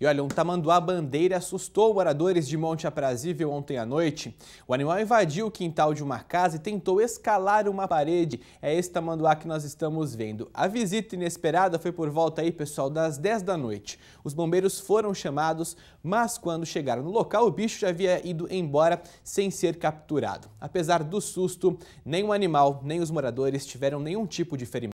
E olha, um tamanduá bandeira assustou moradores de Monte Aprazível ontem à noite. O animal invadiu o quintal de uma casa e tentou escalar uma parede. É esse tamanduá que nós estamos vendo. A visita inesperada foi por volta aí, pessoal, das 10 da noite. Os bombeiros foram chamados, mas quando chegaram no local, o bicho já havia ido embora sem ser capturado. Apesar do susto, nem o animal, nem os moradores tiveram nenhum tipo de ferimento.